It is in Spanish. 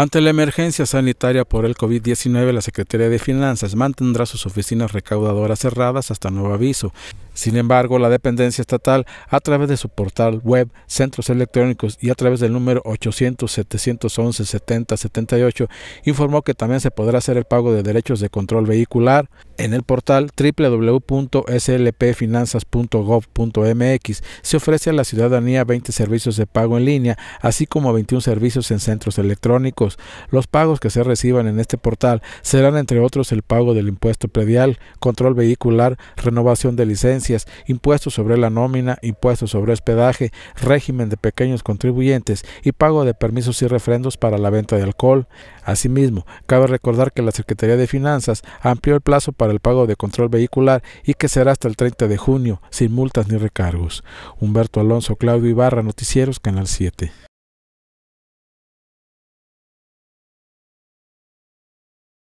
Ante la emergencia sanitaria por el COVID-19, la Secretaría de Finanzas mantendrá sus oficinas recaudadoras cerradas hasta nuevo aviso. Sin embargo, la dependencia estatal, a través de su portal web, centros electrónicos y a través del número 800-711-7078, informó que también se podrá hacer el pago de derechos de control vehicular, en el portal www.slpfinanzas.gov.mx se ofrece a la ciudadanía 20 servicios de pago en línea, así como 21 servicios en centros electrónicos. Los pagos que se reciban en este portal serán entre otros el pago del impuesto predial, control vehicular, renovación de licencias, impuestos sobre la nómina, impuestos sobre hospedaje, régimen de pequeños contribuyentes y pago de permisos y refrendos para la venta de alcohol. Asimismo, cabe recordar que la Secretaría de Finanzas amplió el plazo para el pago de control vehicular y que será hasta el 30 de junio, sin multas ni recargos. Humberto Alonso, Claudio Ibarra, Noticieros, Canal 7.